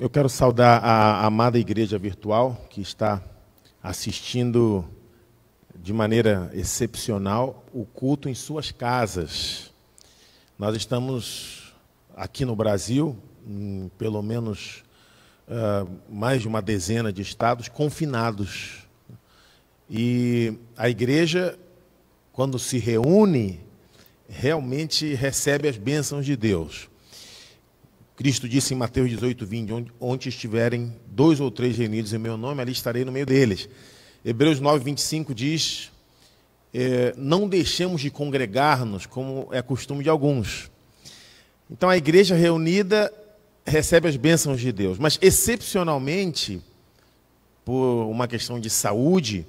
Eu quero saudar a amada igreja virtual que está assistindo de maneira excepcional o culto em suas casas. Nós estamos aqui no Brasil, em pelo menos uh, mais de uma dezena de estados, confinados. E a igreja, quando se reúne, realmente recebe as bênçãos de Deus. Cristo disse em Mateus 18, 20: onde, onde estiverem dois ou três reunidos em meu nome, ali estarei no meio deles. Hebreus 9, 25 diz: eh, Não deixemos de congregar-nos, como é costume de alguns. Então a igreja reunida recebe as bênçãos de Deus, mas excepcionalmente, por uma questão de saúde,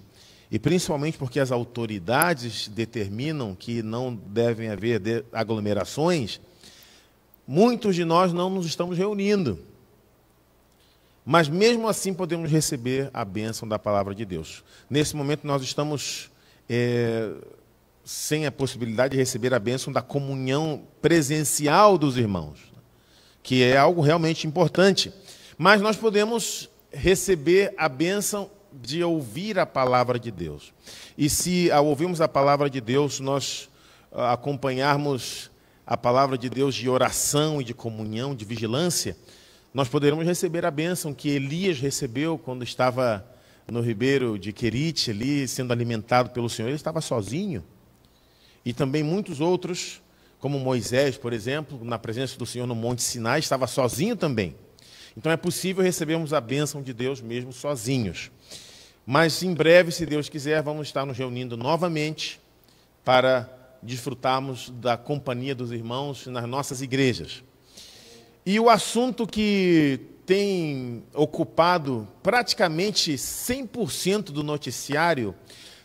e principalmente porque as autoridades determinam que não devem haver aglomerações Muitos de nós não nos estamos reunindo. Mas mesmo assim podemos receber a bênção da palavra de Deus. Nesse momento nós estamos é, sem a possibilidade de receber a bênção da comunhão presencial dos irmãos, que é algo realmente importante. Mas nós podemos receber a bênção de ouvir a palavra de Deus. E se ao ouvirmos a palavra de Deus, nós ah, acompanharmos a palavra de Deus de oração e de comunhão, de vigilância, nós poderemos receber a bênção que Elias recebeu quando estava no ribeiro de Querite, ali sendo alimentado pelo Senhor. Ele estava sozinho. E também muitos outros, como Moisés, por exemplo, na presença do Senhor no Monte Sinai, estava sozinho também. Então é possível recebermos a bênção de Deus mesmo sozinhos. Mas em breve, se Deus quiser, vamos estar nos reunindo novamente para desfrutarmos da companhia dos irmãos nas nossas igrejas. E o assunto que tem ocupado praticamente 100% do noticiário,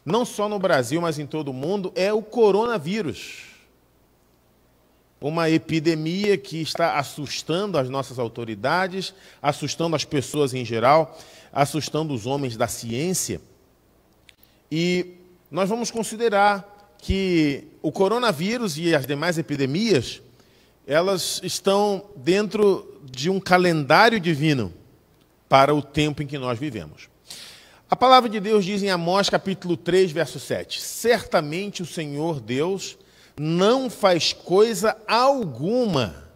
não só no Brasil, mas em todo o mundo, é o coronavírus. Uma epidemia que está assustando as nossas autoridades, assustando as pessoas em geral, assustando os homens da ciência. E nós vamos considerar que o coronavírus e as demais epidemias, elas estão dentro de um calendário divino para o tempo em que nós vivemos. A palavra de Deus diz em Amós capítulo 3, verso 7: Certamente o Senhor Deus não faz coisa alguma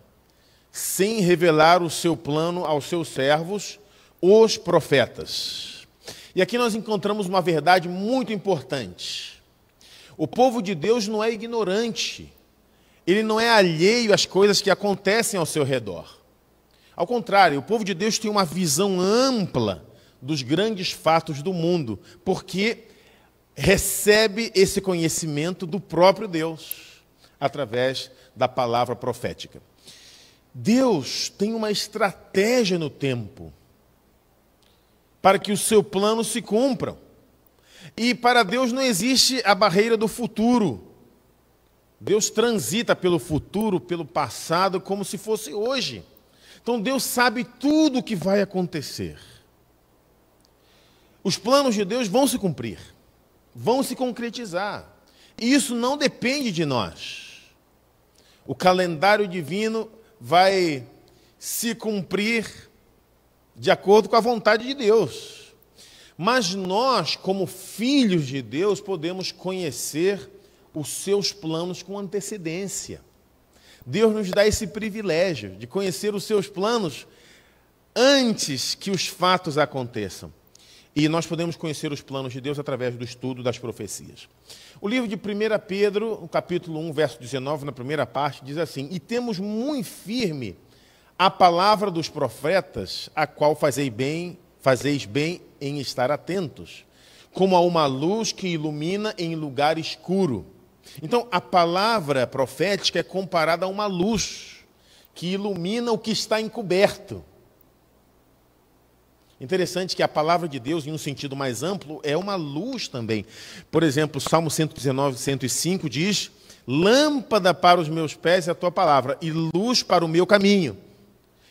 sem revelar o seu plano aos seus servos, os profetas. E aqui nós encontramos uma verdade muito importante. O povo de Deus não é ignorante. Ele não é alheio às coisas que acontecem ao seu redor. Ao contrário, o povo de Deus tem uma visão ampla dos grandes fatos do mundo, porque recebe esse conhecimento do próprio Deus através da palavra profética. Deus tem uma estratégia no tempo para que o seu plano se cumpra. E para Deus não existe a barreira do futuro. Deus transita pelo futuro, pelo passado, como se fosse hoje. Então Deus sabe tudo o que vai acontecer. Os planos de Deus vão se cumprir, vão se concretizar. E isso não depende de nós. O calendário divino vai se cumprir de acordo com a vontade de Deus. Mas nós, como filhos de Deus, podemos conhecer os seus planos com antecedência. Deus nos dá esse privilégio de conhecer os seus planos antes que os fatos aconteçam. E nós podemos conhecer os planos de Deus através do estudo das profecias. O livro de 1 Pedro, capítulo 1, verso 19, na primeira parte, diz assim: E temos muito firme a palavra dos profetas, a qual fazei bem Fazeis bem em estar atentos, como a uma luz que ilumina em lugar escuro. Então, a palavra profética é comparada a uma luz que ilumina o que está encoberto. Interessante que a palavra de Deus, em um sentido mais amplo, é uma luz também. Por exemplo, Salmo 119, 105 diz: Lâmpada para os meus pés é a tua palavra, e luz para o meu caminho.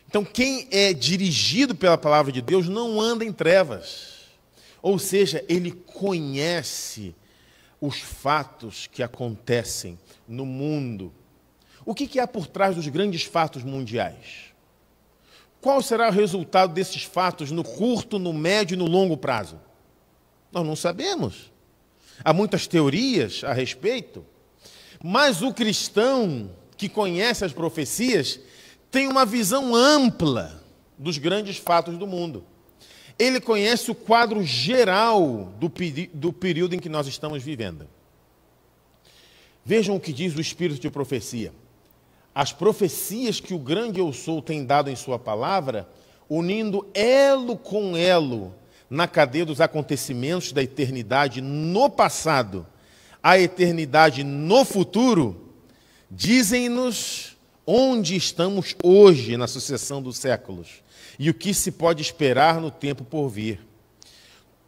Então, quem é dirigido pela palavra de Deus não anda em trevas. Ou seja, ele conhece os fatos que acontecem no mundo. O que, que há por trás dos grandes fatos mundiais? Qual será o resultado desses fatos no curto, no médio e no longo prazo? Nós não sabemos. Há muitas teorias a respeito, mas o cristão que conhece as profecias, tem uma visão ampla dos grandes fatos do mundo. Ele conhece o quadro geral do, do período em que nós estamos vivendo. Vejam o que diz o Espírito de profecia. As profecias que o grande eu sou tem dado em sua palavra, unindo elo com elo na cadeia dos acontecimentos da eternidade no passado, a eternidade no futuro, dizem-nos onde estamos hoje na sucessão dos séculos e o que se pode esperar no tempo por vir.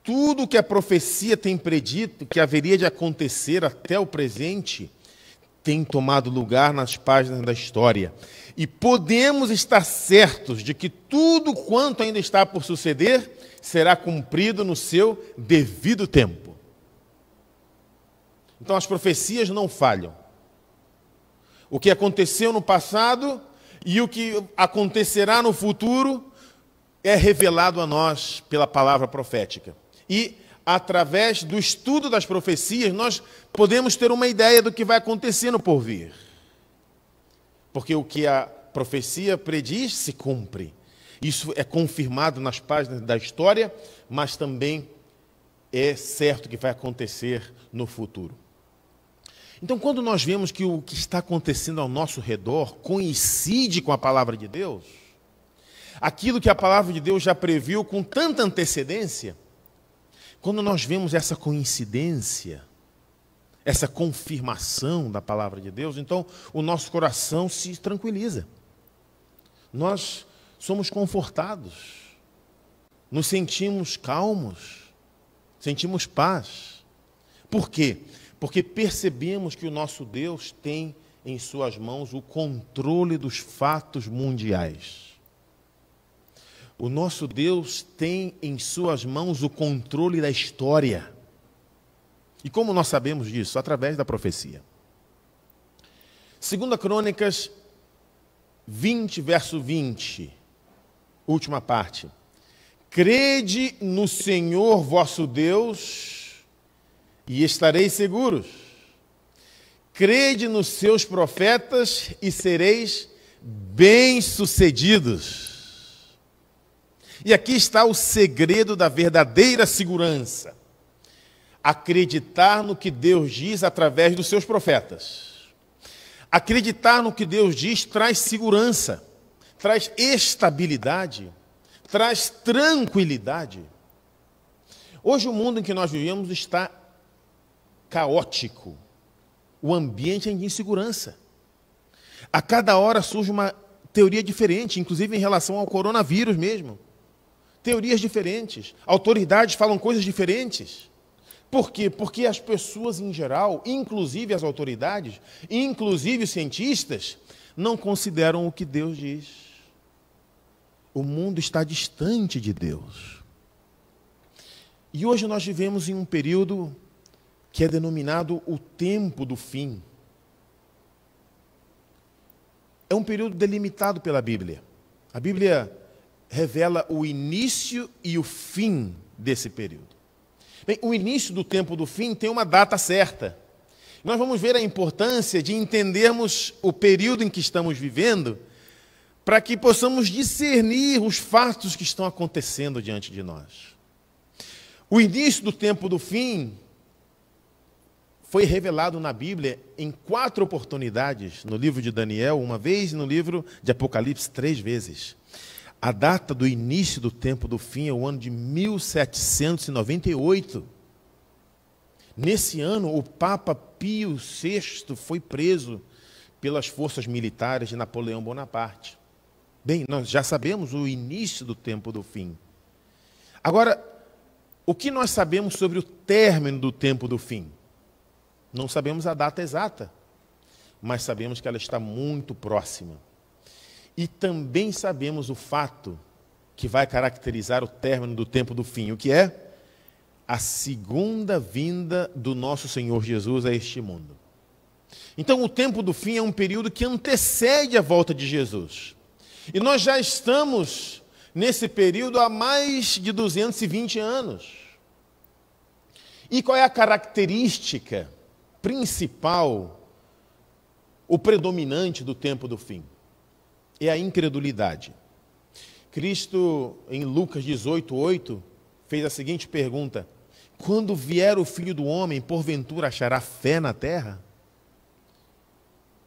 Tudo o que a profecia tem predito que haveria de acontecer até o presente tem tomado lugar nas páginas da história. E podemos estar certos de que tudo quanto ainda está por suceder será cumprido no seu devido tempo. Então as profecias não falham. O que aconteceu no passado e o que acontecerá no futuro é revelado a nós pela palavra profética. E através do estudo das profecias, nós podemos ter uma ideia do que vai acontecer no porvir. Porque o que a profecia prediz se cumpre. Isso é confirmado nas páginas da história, mas também é certo que vai acontecer no futuro. Então, quando nós vemos que o que está acontecendo ao nosso redor coincide com a palavra de Deus, aquilo que a palavra de Deus já previu com tanta antecedência, quando nós vemos essa coincidência, essa confirmação da palavra de Deus, então o nosso coração se tranquiliza. Nós somos confortados, nos sentimos calmos, sentimos paz. Por quê? porque percebemos que o nosso Deus tem em suas mãos o controle dos fatos mundiais. O nosso Deus tem em suas mãos o controle da história. E como nós sabemos disso? Através da profecia. Segunda Crônicas 20, verso 20, última parte. Crede no Senhor vosso Deus e estareis seguros. Crede nos seus profetas e sereis bem-sucedidos. E aqui está o segredo da verdadeira segurança: acreditar no que Deus diz através dos seus profetas. Acreditar no que Deus diz traz segurança, traz estabilidade, traz tranquilidade. Hoje, o mundo em que nós vivemos está caótico, o ambiente é de insegurança. A cada hora surge uma teoria diferente, inclusive em relação ao coronavírus mesmo. Teorias diferentes, autoridades falam coisas diferentes. Por quê? Porque as pessoas em geral, inclusive as autoridades, inclusive os cientistas, não consideram o que Deus diz. O mundo está distante de Deus. E hoje nós vivemos em um período que é denominado o tempo do fim. É um período delimitado pela Bíblia. A Bíblia revela o início e o fim desse período. Bem, o início do tempo do fim tem uma data certa. Nós vamos ver a importância de entendermos o período em que estamos vivendo para que possamos discernir os fatos que estão acontecendo diante de nós. O início do tempo do fim foi revelado na Bíblia em quatro oportunidades, no livro de Daniel uma vez, no livro de Apocalipse três vezes. A data do início do tempo do fim é o ano de 1798. Nesse ano, o Papa Pio VI foi preso pelas forças militares de Napoleão Bonaparte. Bem, nós já sabemos o início do tempo do fim. Agora, o que nós sabemos sobre o término do tempo do fim? Não sabemos a data exata, mas sabemos que ela está muito próxima. E também sabemos o fato que vai caracterizar o término do tempo do fim, o que é a segunda vinda do nosso Senhor Jesus a este mundo. Então, o tempo do fim é um período que antecede a volta de Jesus. E nós já estamos nesse período há mais de 220 anos. E qual é a característica principal, o predominante do tempo do fim, é a incredulidade. Cristo, em Lucas 18, 8, fez a seguinte pergunta: Quando vier o filho do homem, porventura achará fé na terra?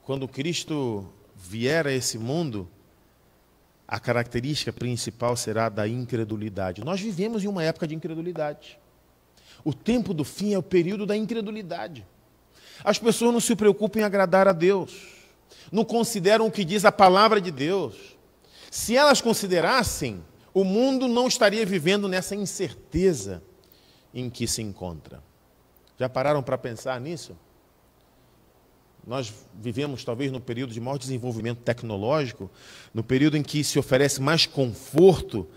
Quando Cristo vier a esse mundo, a característica principal será da incredulidade. Nós vivemos em uma época de incredulidade. O tempo do fim é o período da incredulidade. As pessoas não se preocupam em agradar a Deus, não consideram o que diz a palavra de Deus. Se elas considerassem, o mundo não estaria vivendo nessa incerteza em que se encontra. Já pararam para pensar nisso? Nós vivemos talvez no período de maior desenvolvimento tecnológico, no período em que se oferece mais conforto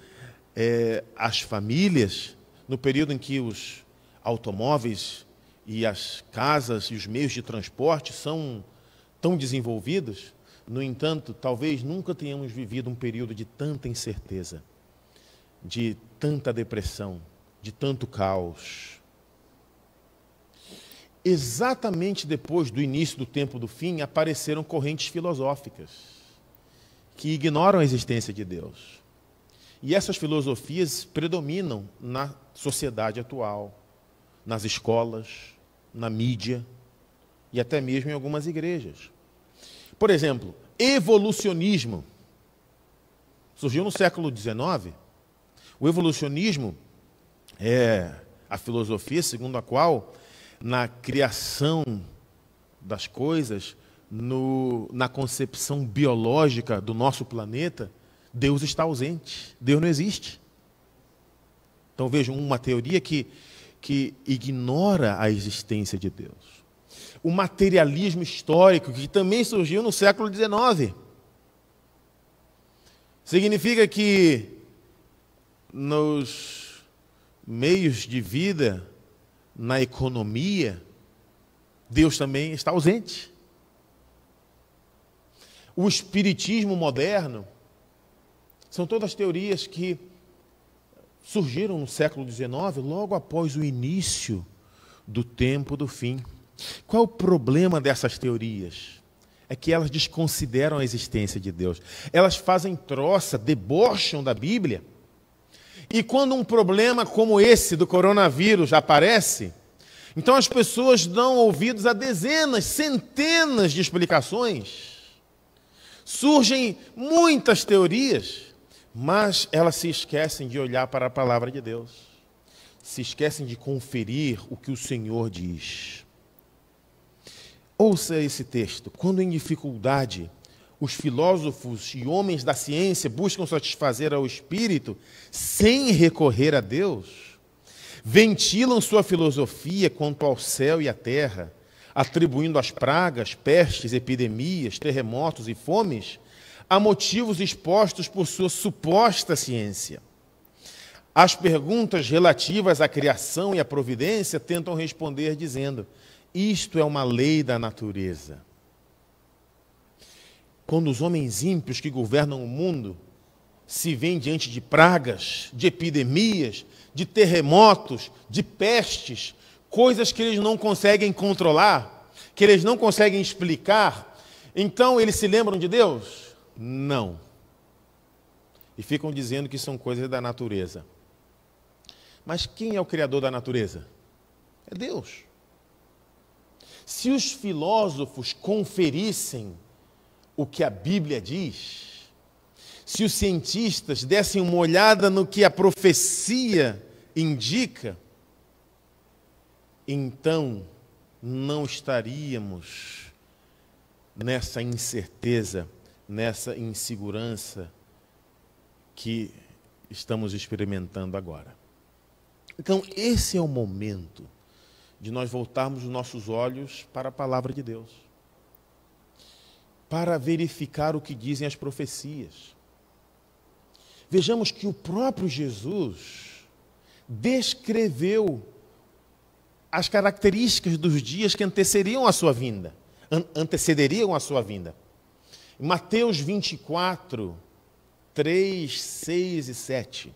é, às famílias, no período em que os automóveis e as casas e os meios de transporte são tão desenvolvidos, no entanto, talvez nunca tenhamos vivido um período de tanta incerteza, de tanta depressão, de tanto caos. Exatamente depois do início do tempo do fim, apareceram correntes filosóficas que ignoram a existência de Deus. E essas filosofias predominam na sociedade atual, nas escolas, na mídia e até mesmo em algumas igrejas. Por exemplo, evolucionismo surgiu no século XIX. O evolucionismo é a filosofia segundo a qual, na criação das coisas, no, na concepção biológica do nosso planeta, Deus está ausente, Deus não existe. Então vejam uma teoria que que ignora a existência de Deus. O materialismo histórico, que também surgiu no século XIX. Significa que nos meios de vida, na economia, Deus também está ausente. O espiritismo moderno são todas teorias que surgiram no século XIX, logo após o início do tempo do fim. Qual é o problema dessas teorias? É que elas desconsideram a existência de Deus. Elas fazem troça, debocham da Bíblia. E quando um problema como esse do coronavírus aparece, então as pessoas dão ouvidos a dezenas, centenas de explicações. Surgem muitas teorias mas elas se esquecem de olhar para a palavra de Deus, se esquecem de conferir o que o Senhor diz. Ouça esse texto: quando em dificuldade, os filósofos e homens da ciência buscam satisfazer ao espírito sem recorrer a Deus, ventilam sua filosofia quanto ao céu e à terra, atribuindo as pragas, pestes, epidemias, terremotos e fomes a motivos expostos por sua suposta ciência. As perguntas relativas à criação e à providência tentam responder dizendo: isto é uma lei da natureza. Quando os homens ímpios que governam o mundo se veem diante de pragas, de epidemias, de terremotos, de pestes, coisas que eles não conseguem controlar, que eles não conseguem explicar, então eles se lembram de Deus? não. E ficam dizendo que são coisas da natureza. Mas quem é o criador da natureza? É Deus. Se os filósofos conferissem o que a Bíblia diz, se os cientistas dessem uma olhada no que a profecia indica, então não estaríamos nessa incerteza nessa insegurança que estamos experimentando agora. Então, esse é o momento de nós voltarmos os nossos olhos para a palavra de Deus, para verificar o que dizem as profecias. Vejamos que o próprio Jesus descreveu as características dos dias que antecederiam a sua vinda, antecederiam a sua vinda. Mateus 24, 3, 6 e 7.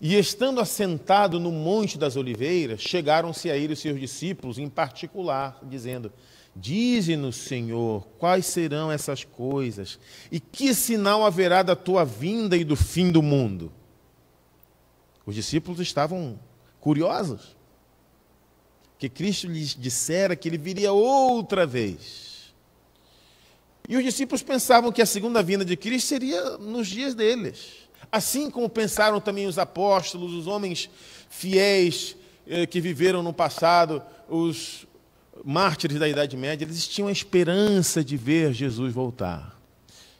E estando assentado no Monte das Oliveiras, chegaram-se a ele os seus discípulos, em particular, dizendo: Dize-nos, Senhor, quais serão essas coisas, e que sinal haverá da tua vinda e do fim do mundo? Os discípulos estavam curiosos, que Cristo lhes dissera que ele viria outra vez. E os discípulos pensavam que a segunda vinda de Cristo seria nos dias deles. Assim como pensaram também os apóstolos, os homens fiéis eh, que viveram no passado, os mártires da Idade Média, eles tinham a esperança de ver Jesus voltar.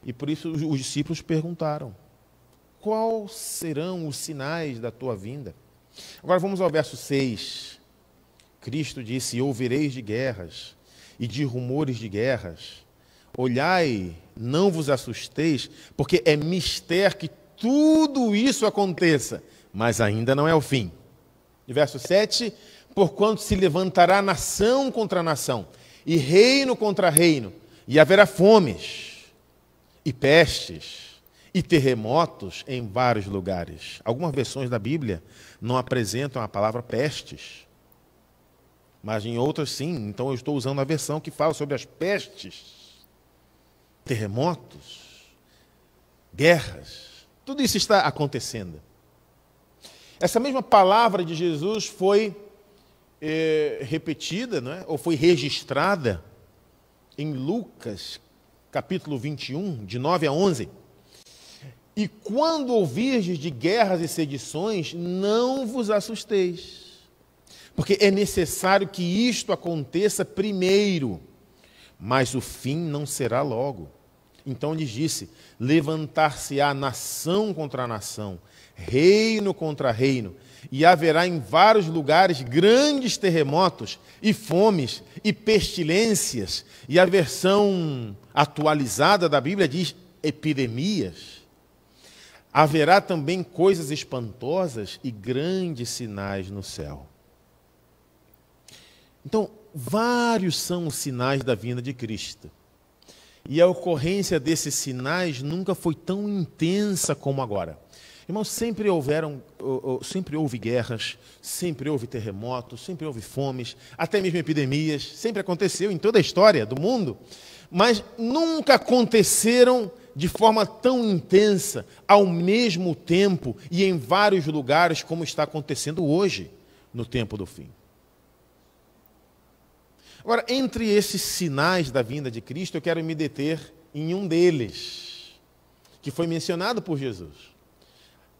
E por isso os discípulos perguntaram: Quais serão os sinais da tua vinda? Agora vamos ao verso 6. Cristo disse: Ouvireis de guerras e de rumores de guerras. Olhai, não vos assusteis, porque é mister que tudo isso aconteça, mas ainda não é o fim. E verso 7: Porquanto se levantará nação contra nação, e reino contra reino, e haverá fomes, e pestes, e terremotos em vários lugares. Algumas versões da Bíblia não apresentam a palavra pestes, mas em outras sim. Então eu estou usando a versão que fala sobre as pestes terremotos, guerras, tudo isso está acontecendo. Essa mesma palavra de Jesus foi é, repetida, não é? ou foi registrada em Lucas, capítulo 21, de 9 a 11. E quando ouvirdes de guerras e sedições, não vos assusteis, porque é necessário que isto aconteça primeiro, mas o fim não será logo. Então lhes disse: Levantar-se-á nação contra nação, reino contra reino, e haverá em vários lugares grandes terremotos, e fomes, e pestilências. E a versão atualizada da Bíblia diz epidemias. Haverá também coisas espantosas e grandes sinais no céu. Então, vários são os sinais da vinda de Cristo. E a ocorrência desses sinais nunca foi tão intensa como agora. Irmãos, sempre houveram, sempre houve guerras, sempre houve terremotos, sempre houve fomes, até mesmo epidemias, sempre aconteceu em toda a história do mundo, mas nunca aconteceram de forma tão intensa, ao mesmo tempo e em vários lugares como está acontecendo hoje, no tempo do fim. Agora, entre esses sinais da vinda de Cristo, eu quero me deter em um deles, que foi mencionado por Jesus,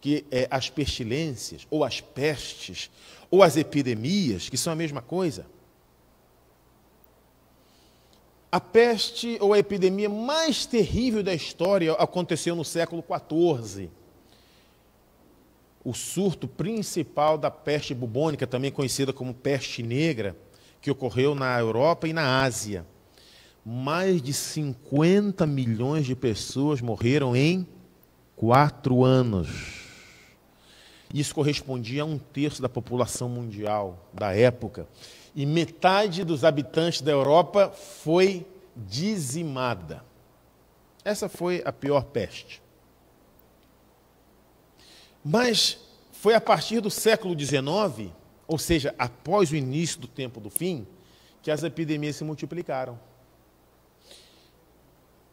que é as pestilências, ou as pestes, ou as epidemias, que são a mesma coisa. A peste ou a epidemia mais terrível da história aconteceu no século XIV. O surto principal da peste bubônica, também conhecida como peste negra, que ocorreu na Europa e na Ásia. Mais de 50 milhões de pessoas morreram em quatro anos. Isso correspondia a um terço da população mundial da época. E metade dos habitantes da Europa foi dizimada. Essa foi a pior peste. Mas foi a partir do século XIX ou seja, após o início do tempo do fim, que as epidemias se multiplicaram.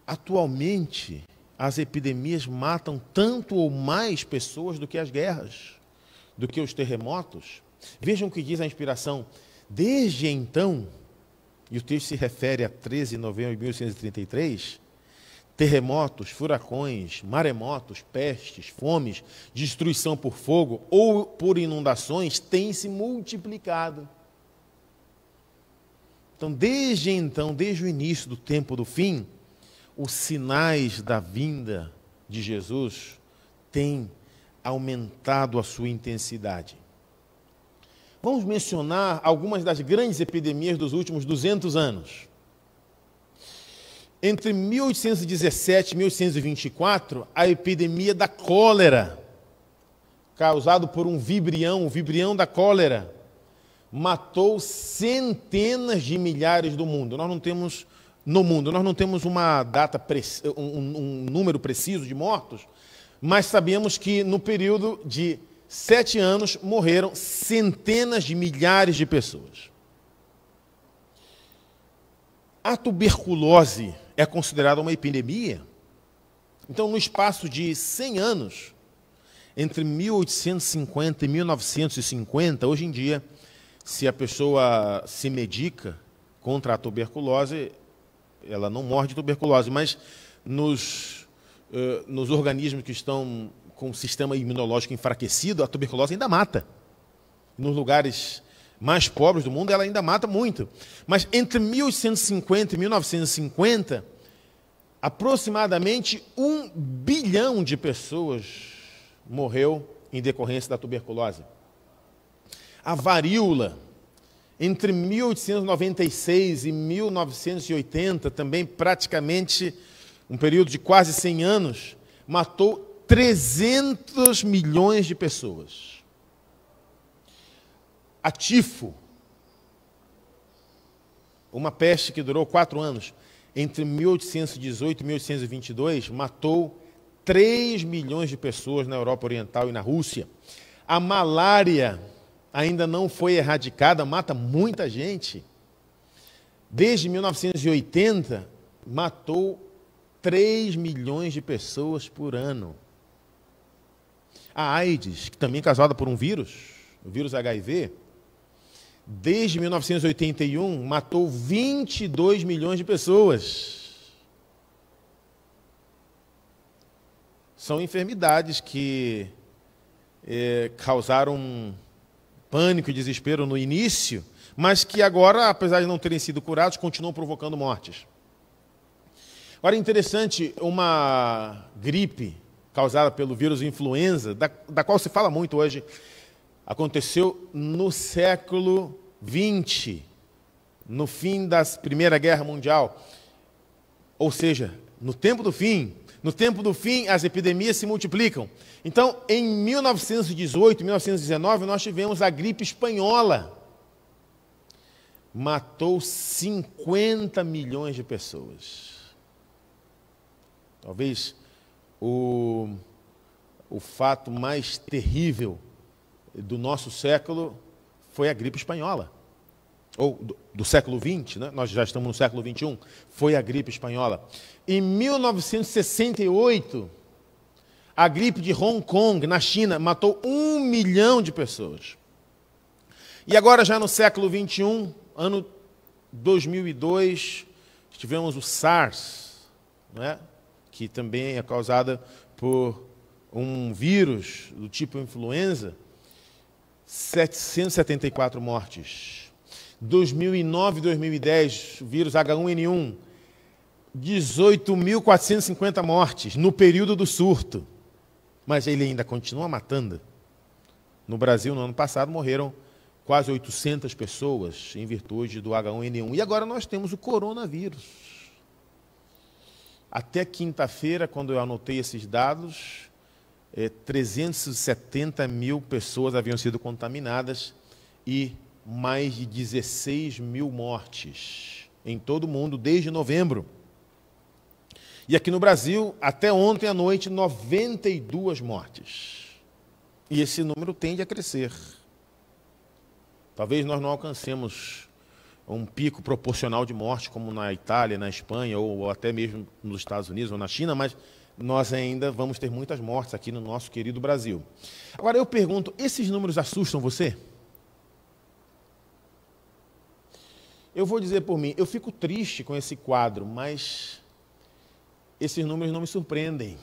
Atualmente, as epidemias matam tanto ou mais pessoas do que as guerras, do que os terremotos. Vejam o que diz a inspiração. Desde então, e o texto se refere a 13 de novembro de 1833, terremotos, furacões, maremotos, pestes, fomes, destruição por fogo ou por inundações têm se multiplicado. Então, desde então, desde o início do tempo do fim, os sinais da vinda de Jesus têm aumentado a sua intensidade. Vamos mencionar algumas das grandes epidemias dos últimos 200 anos. Entre 1817 e 1824, a epidemia da cólera, causado por um vibrião, o vibrião da cólera, matou centenas de milhares do mundo. Nós não temos no mundo, nós não temos uma data, um, um número preciso de mortos, mas sabemos que no período de sete anos morreram centenas de milhares de pessoas. A tuberculose é considerada uma epidemia. Então, no espaço de 100 anos, entre 1850 e 1950, hoje em dia, se a pessoa se medica contra a tuberculose, ela não morre de tuberculose, mas nos, uh, nos organismos que estão com o sistema imunológico enfraquecido, a tuberculose ainda mata. Nos lugares mais pobres do mundo, ela ainda mata muito. Mas entre 1850 e 1950, aproximadamente um bilhão de pessoas morreu em decorrência da tuberculose. A varíola, entre 1896 e 1980, também praticamente um período de quase 100 anos, matou 300 milhões de pessoas a tifo, uma peste que durou quatro anos, entre 1818 e 1822, matou 3 milhões de pessoas na Europa Oriental e na Rússia. A malária ainda não foi erradicada, mata muita gente. Desde 1980, matou 3 milhões de pessoas por ano. A AIDS, que também é causada por um vírus, o vírus HIV, desde 1981, matou 22 milhões de pessoas. São enfermidades que é, causaram pânico e desespero no início, mas que agora, apesar de não terem sido curados, continuam provocando mortes. Agora, é interessante, uma gripe causada pelo vírus influenza, da, da qual se fala muito hoje, aconteceu no século XX, no fim da Primeira Guerra Mundial. Ou seja, no tempo do fim, no tempo do fim as epidemias se multiplicam. Então, em 1918, 1919, nós tivemos a gripe espanhola. Matou 50 milhões de pessoas. Talvez o, o fato mais terrível do nosso século foi a gripe espanhola. Ou do, do século XX, né? nós já estamos no século XXI, foi a gripe espanhola. Em 1968, a gripe de Hong Kong, na China, matou um milhão de pessoas. E agora, já no século XXI, ano 2002, tivemos o SARS, né? que também é causada por um vírus do tipo influenza, 774 mortes. 2009 2010, vírus H1N1, 18.450 mortes no período do surto. Mas ele ainda continua matando. No Brasil, no ano passado, morreram quase 800 pessoas em virtude do H1N1. E agora nós temos o coronavírus. Até quinta-feira, quando eu anotei esses dados, 370 é, mil pessoas haviam sido contaminadas e mais de 16 mil mortes em todo o mundo desde novembro. E aqui no Brasil, até ontem à noite, 92 mortes. E esse número tende a crescer. Talvez nós não alcancemos um pico proporcional de mortes como na Itália, na Espanha ou até mesmo nos Estados Unidos ou na China, mas nós ainda vamos ter muitas mortes aqui no nosso querido Brasil. Agora eu pergunto: esses números assustam você? Eu vou dizer por mim, eu fico triste com esse quadro, mas esses números não me surpreendem.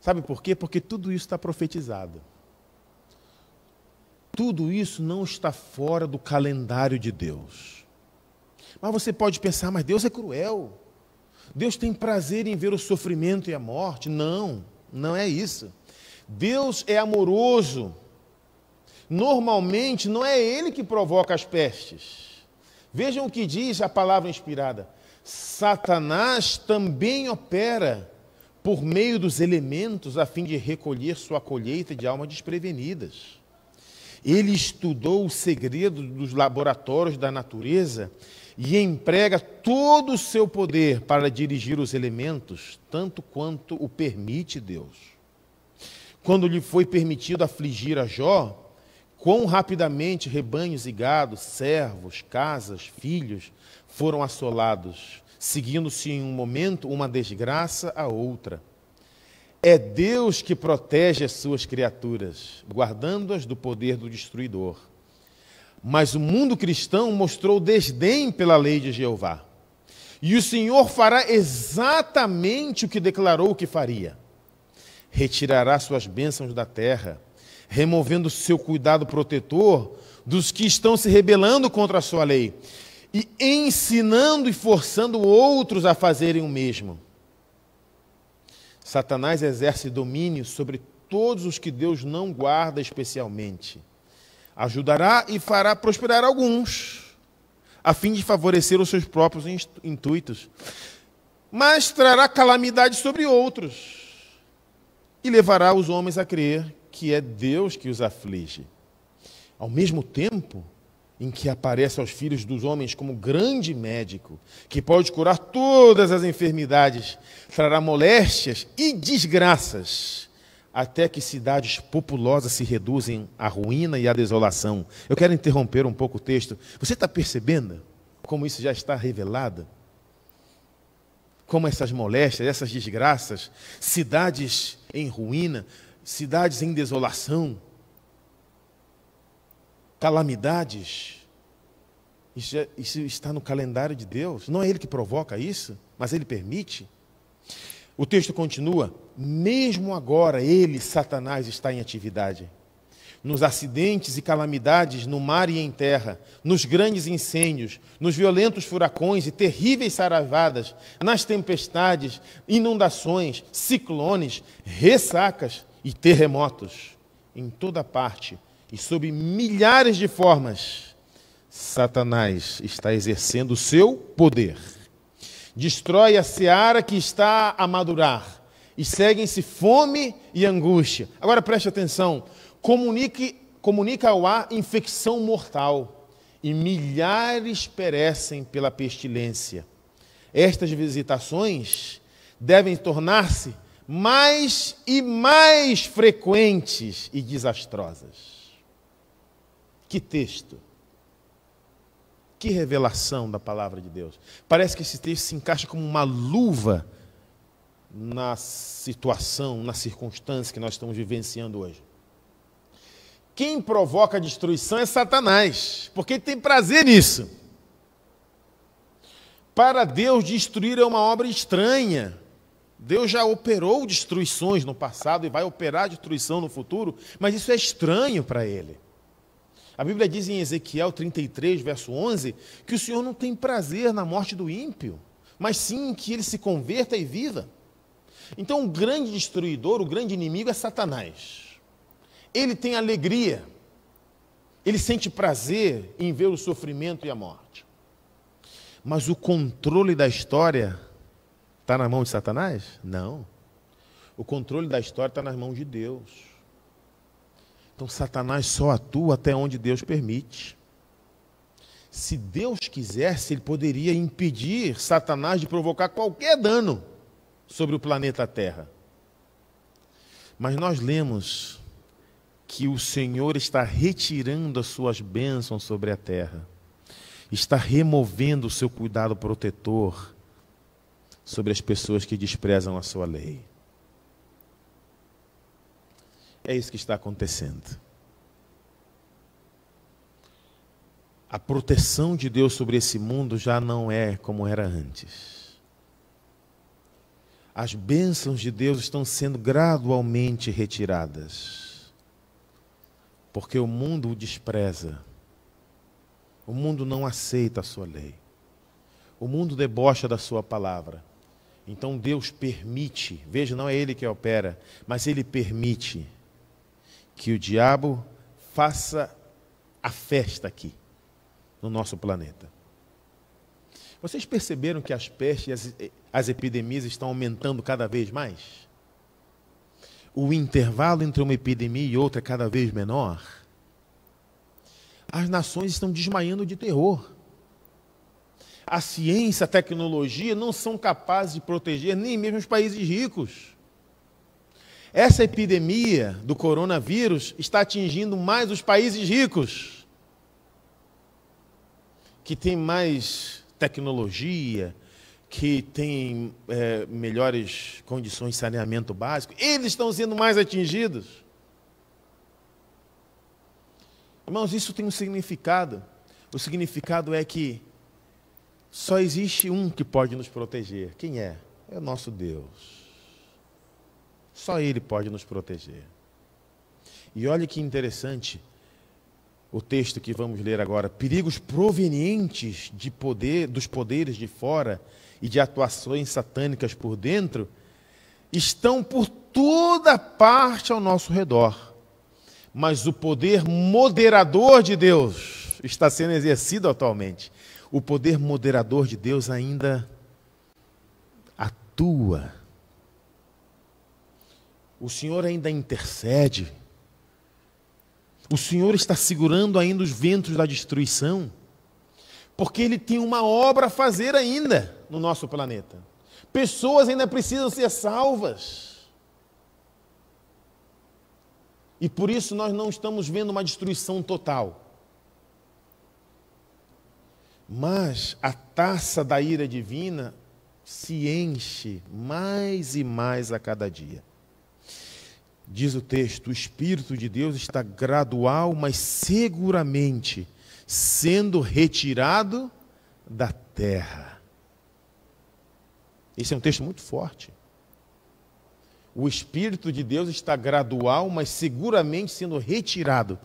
Sabe por quê? Porque tudo isso está profetizado. Tudo isso não está fora do calendário de Deus. Mas você pode pensar, mas Deus é cruel. Deus tem prazer em ver o sofrimento e a morte. Não, não é isso. Deus é amoroso. Normalmente não é Ele que provoca as pestes. Vejam o que diz a palavra inspirada: Satanás também opera por meio dos elementos a fim de recolher sua colheita de almas desprevenidas. Ele estudou o segredo dos laboratórios da natureza e emprega todo o seu poder para dirigir os elementos, tanto quanto o permite Deus. Quando lhe foi permitido afligir a Jó, quão rapidamente rebanhos e gados, servos, casas, filhos foram assolados, seguindo-se em um momento uma desgraça a outra. É Deus que protege as suas criaturas, guardando-as do poder do destruidor. Mas o mundo cristão mostrou desdém pela lei de Jeová. E o Senhor fará exatamente o que declarou que faria: retirará suas bênçãos da terra, removendo seu cuidado protetor dos que estão se rebelando contra a sua lei e ensinando e forçando outros a fazerem o mesmo. Satanás exerce domínio sobre todos os que Deus não guarda especialmente ajudará e fará prosperar alguns, a fim de favorecer os seus próprios intuitos, mas trará calamidade sobre outros e levará os homens a crer que é Deus que os aflige. Ao mesmo tempo, em que aparece aos filhos dos homens como grande médico, que pode curar todas as enfermidades, trará moléstias e desgraças até que cidades populosas se reduzem à ruína e à desolação. Eu quero interromper um pouco o texto. Você está percebendo como isso já está revelado? Como essas moléstias, essas desgraças, cidades em ruína, cidades em desolação, calamidades. Isso, isso está no calendário de Deus. Não é Ele que provoca isso, mas Ele permite. O texto continua: mesmo agora ele, Satanás, está em atividade. Nos acidentes e calamidades no mar e em terra, nos grandes incêndios, nos violentos furacões e terríveis saravadas, nas tempestades, inundações, ciclones, ressacas e terremotos, em toda parte e sob milhares de formas, Satanás está exercendo o seu poder destrói a seara que está a madurar, e seguem-se fome e angústia. Agora preste atenção: comunique, comunica ao ar infecção mortal, e milhares perecem pela pestilência. Estas visitações devem tornar-se mais e mais frequentes e desastrosas. Que texto! Que revelação da palavra de Deus. Parece que esse texto se encaixa como uma luva na situação, na circunstância que nós estamos vivenciando hoje. Quem provoca a destruição é Satanás, porque ele tem prazer nisso. Para Deus, destruir é uma obra estranha. Deus já operou destruições no passado e vai operar destruição no futuro, mas isso é estranho para ele. A Bíblia diz em Ezequiel 33, verso 11, que o Senhor não tem prazer na morte do ímpio, mas sim que ele se converta e viva. Então, o grande destruidor, o grande inimigo é Satanás. Ele tem alegria, ele sente prazer em ver o sofrimento e a morte. Mas o controle da história está na mão de Satanás? Não. O controle da história está nas mãos de Deus. Então, Satanás só atua até onde Deus permite. Se Deus quisesse, ele poderia impedir Satanás de provocar qualquer dano sobre o planeta Terra. Mas nós lemos que o Senhor está retirando as suas bênçãos sobre a terra, está removendo o seu cuidado protetor sobre as pessoas que desprezam a sua lei. É isso que está acontecendo. A proteção de Deus sobre esse mundo já não é como era antes. As bênçãos de Deus estão sendo gradualmente retiradas, porque o mundo o despreza. O mundo não aceita a sua lei. O mundo debocha da sua palavra. Então Deus permite, veja, não é Ele que opera, mas Ele permite que o diabo faça a festa aqui, no nosso planeta. Vocês perceberam que as pestes e as, as epidemias estão aumentando cada vez mais? O intervalo entre uma epidemia e outra é cada vez menor? As nações estão desmaiando de terror. A ciência, a tecnologia não são capazes de proteger nem mesmo os países ricos. Essa epidemia do coronavírus está atingindo mais os países ricos, que têm mais tecnologia, que têm é, melhores condições de saneamento básico. Eles estão sendo mais atingidos. Irmãos, isso tem um significado. O significado é que só existe um que pode nos proteger. Quem é? É o nosso Deus. Só Ele pode nos proteger. E olha que interessante o texto que vamos ler agora: perigos provenientes de poder, dos poderes de fora e de atuações satânicas por dentro estão por toda parte ao nosso redor. Mas o poder moderador de Deus está sendo exercido atualmente. O poder moderador de Deus ainda atua o Senhor ainda intercede. O Senhor está segurando ainda os ventos da destruição, porque Ele tem uma obra a fazer ainda no nosso planeta. Pessoas ainda precisam ser salvas. E por isso nós não estamos vendo uma destruição total. Mas a taça da ira divina se enche mais e mais a cada dia. Diz o texto: o Espírito de Deus está gradual, mas seguramente sendo retirado da terra. Esse é um texto muito forte. O Espírito de Deus está gradual, mas seguramente sendo retirado.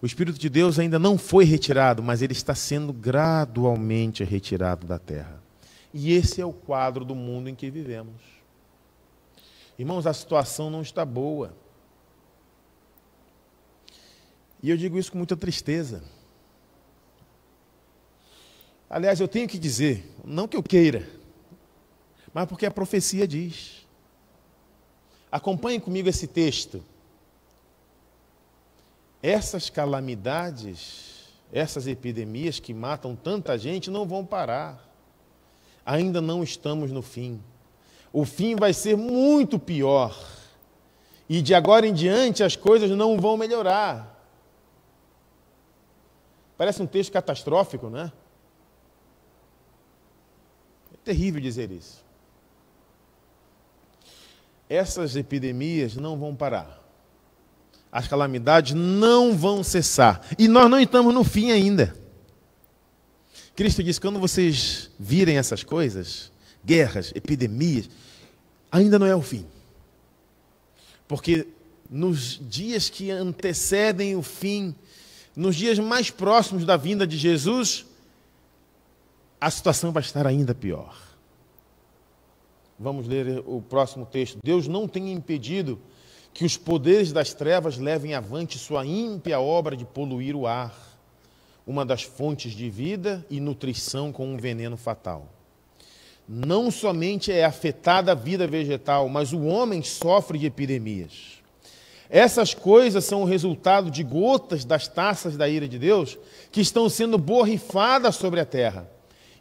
O Espírito de Deus ainda não foi retirado, mas ele está sendo gradualmente retirado da terra. E esse é o quadro do mundo em que vivemos. Irmãos, a situação não está boa. E eu digo isso com muita tristeza. Aliás, eu tenho que dizer, não que eu queira, mas porque a profecia diz. Acompanhem comigo esse texto. Essas calamidades, essas epidemias que matam tanta gente não vão parar. Ainda não estamos no fim. O fim vai ser muito pior. E de agora em diante as coisas não vão melhorar. Parece um texto catastrófico, né? É terrível dizer isso. Essas epidemias não vão parar. As calamidades não vão cessar. E nós não estamos no fim ainda. Cristo disse: quando vocês virem essas coisas, guerras, epidemias, ainda não é o fim. Porque nos dias que antecedem o fim nos dias mais próximos da vinda de Jesus, a situação vai estar ainda pior. Vamos ler o próximo texto. Deus não tem impedido que os poderes das trevas levem avante sua ímpia obra de poluir o ar, uma das fontes de vida e nutrição com um veneno fatal. Não somente é afetada a vida vegetal, mas o homem sofre de epidemias. Essas coisas são o resultado de gotas das taças da ira de Deus que estão sendo borrifadas sobre a terra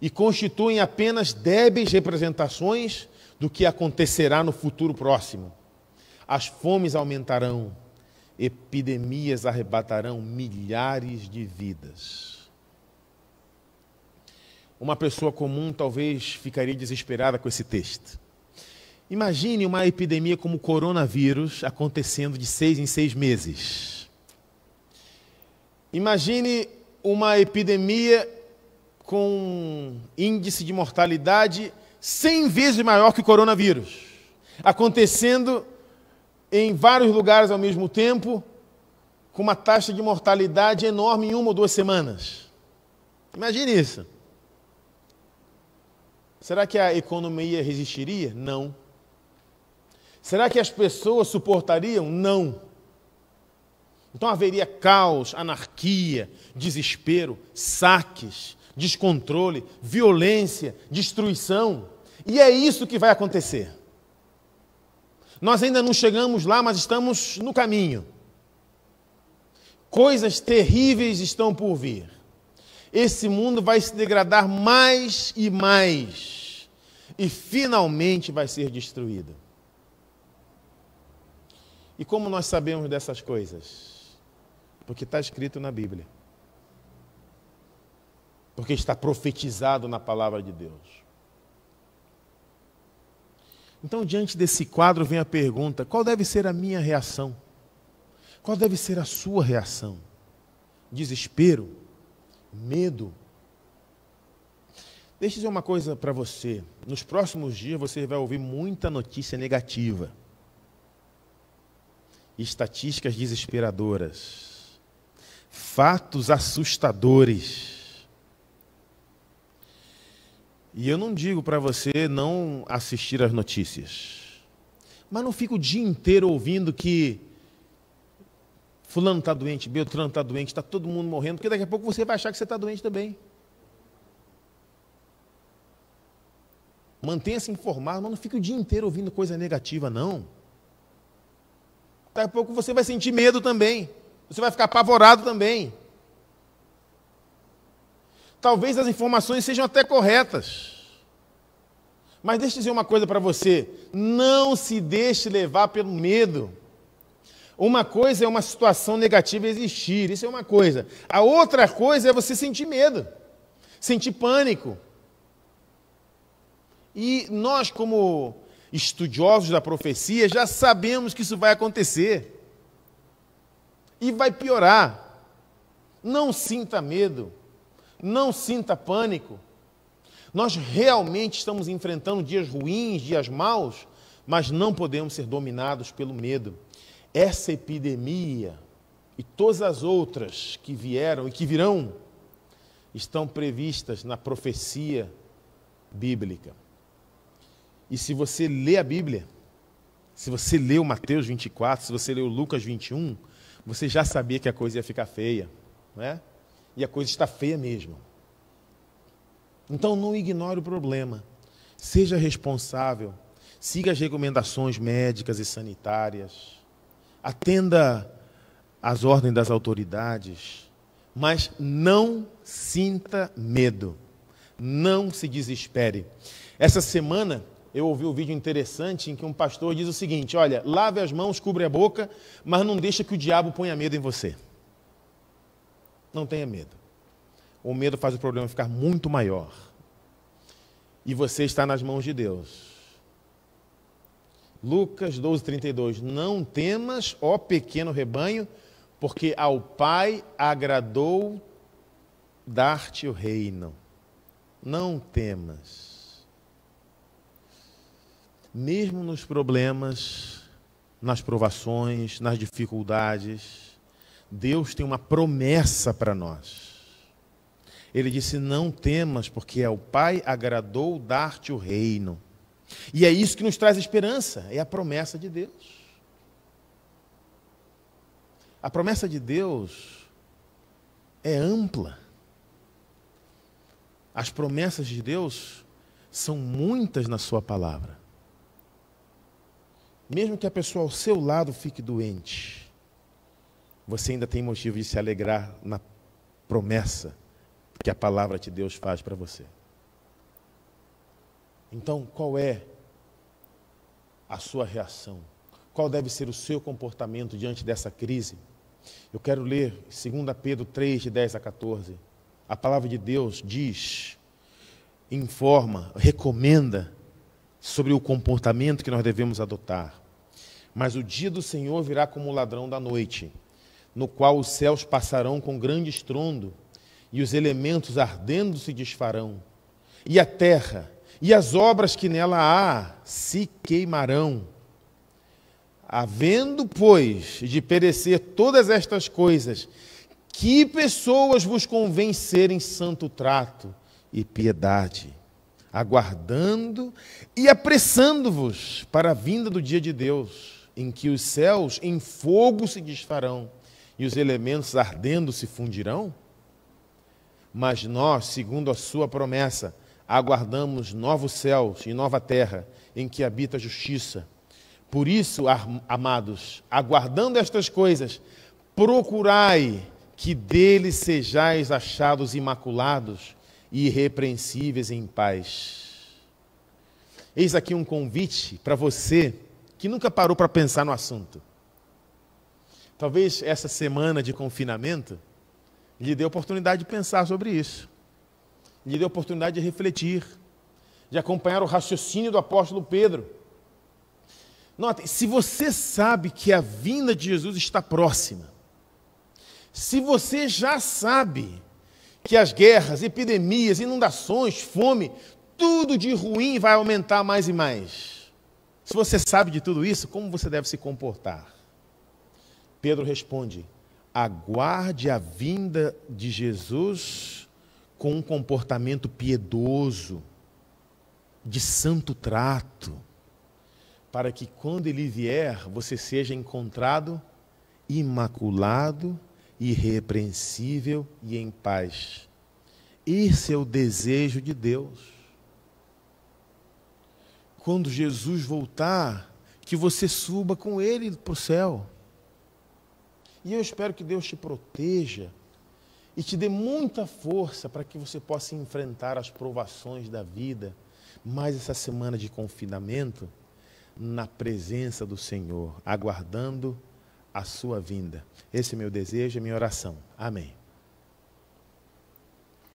e constituem apenas débeis representações do que acontecerá no futuro próximo. As fomes aumentarão, epidemias arrebatarão milhares de vidas. Uma pessoa comum talvez ficaria desesperada com esse texto. Imagine uma epidemia como o coronavírus acontecendo de seis em seis meses. Imagine uma epidemia com índice de mortalidade 100 vezes maior que o coronavírus, acontecendo em vários lugares ao mesmo tempo, com uma taxa de mortalidade enorme em uma ou duas semanas. Imagine isso. Será que a economia resistiria? Não. Será que as pessoas suportariam? Não. Então haveria caos, anarquia, desespero, saques, descontrole, violência, destruição. E é isso que vai acontecer. Nós ainda não chegamos lá, mas estamos no caminho. Coisas terríveis estão por vir. Esse mundo vai se degradar mais e mais. E finalmente vai ser destruído. E como nós sabemos dessas coisas? Porque está escrito na Bíblia. Porque está profetizado na palavra de Deus. Então, diante desse quadro, vem a pergunta: qual deve ser a minha reação? Qual deve ser a sua reação? Desespero? Medo? Deixa eu dizer uma coisa para você. Nos próximos dias você vai ouvir muita notícia negativa estatísticas desesperadoras, fatos assustadores. E eu não digo para você não assistir as notícias, mas não fica o dia inteiro ouvindo que Fulano está doente, Beltrano está doente, está todo mundo morrendo, porque daqui a pouco você vai achar que você está doente também. Mantenha-se informado, mas não fique o dia inteiro ouvindo coisa negativa, não. Daqui a pouco você vai sentir medo também. Você vai ficar apavorado também. Talvez as informações sejam até corretas. Mas deixe eu dizer uma coisa para você: não se deixe levar pelo medo. Uma coisa é uma situação negativa existir, isso é uma coisa. A outra coisa é você sentir medo, sentir pânico. E nós, como estudiosos da profecia, já sabemos que isso vai acontecer. E vai piorar. Não sinta medo. Não sinta pânico. Nós realmente estamos enfrentando dias ruins, dias maus, mas não podemos ser dominados pelo medo. Essa epidemia e todas as outras que vieram e que virão estão previstas na profecia bíblica. E se você lê a Bíblia, se você leu Mateus 24, se você leu Lucas 21, você já sabia que a coisa ia ficar feia, né? E a coisa está feia mesmo. Então não ignore o problema. Seja responsável. Siga as recomendações médicas e sanitárias. Atenda às ordens das autoridades, mas não sinta medo. Não se desespere. Essa semana eu ouvi um vídeo interessante em que um pastor diz o seguinte: olha, lave as mãos, cubre a boca, mas não deixa que o diabo ponha medo em você. Não tenha medo. O medo faz o problema ficar muito maior. E você está nas mãos de Deus. Lucas 12, 32. Não temas, ó pequeno rebanho, porque ao Pai agradou dar-te o reino. Não temas mesmo nos problemas, nas provações, nas dificuldades, Deus tem uma promessa para nós. Ele disse: Não temas, porque ao é Pai agradou dar-te o reino. E é isso que nos traz esperança, é a promessa de Deus. A promessa de Deus é ampla. As promessas de Deus são muitas na Sua palavra. Mesmo que a pessoa ao seu lado fique doente, você ainda tem motivo de se alegrar na promessa que a palavra de Deus faz para você. Então, qual é a sua reação? Qual deve ser o seu comportamento diante dessa crise? Eu quero ler 2 Pedro 3, de 10 a 14. A palavra de Deus diz, informa, recomenda sobre o comportamento que nós devemos adotar. Mas o dia do Senhor virá como o ladrão da noite, no qual os céus passarão com grande estrondo, e os elementos ardendo se desfarão, e a terra e as obras que nela há se queimarão. Havendo, pois, de perecer todas estas coisas, que pessoas vos convencerem santo trato e piedade? aguardando e apressando-vos para a vinda do dia de Deus, em que os céus em fogo se desfarão e os elementos ardendo se fundirão? Mas nós, segundo a sua promessa, aguardamos novos céus e nova terra em que habita a justiça. Por isso, amados, aguardando estas coisas, procurai que dele sejais achados imaculados e irrepreensíveis em paz. Eis aqui um convite para você que nunca parou para pensar no assunto. Talvez essa semana de confinamento lhe dê a oportunidade de pensar sobre isso, lhe dê a oportunidade de refletir, de acompanhar o raciocínio do apóstolo Pedro. Note, se você sabe que a vinda de Jesus está próxima, se você já sabe que as guerras, epidemias, inundações, fome, tudo de ruim vai aumentar mais e mais. Se você sabe de tudo isso, como você deve se comportar? Pedro responde: aguarde a vinda de Jesus com um comportamento piedoso, de santo trato, para que quando ele vier, você seja encontrado imaculado irrepreensível e em paz. Esse é o desejo de Deus. Quando Jesus voltar, que você suba com ele para o céu. E eu espero que Deus te proteja e te dê muita força para que você possa enfrentar as provações da vida, mais essa semana de confinamento, na presença do Senhor, aguardando a sua vinda. Esse é meu desejo, é minha oração. Amém.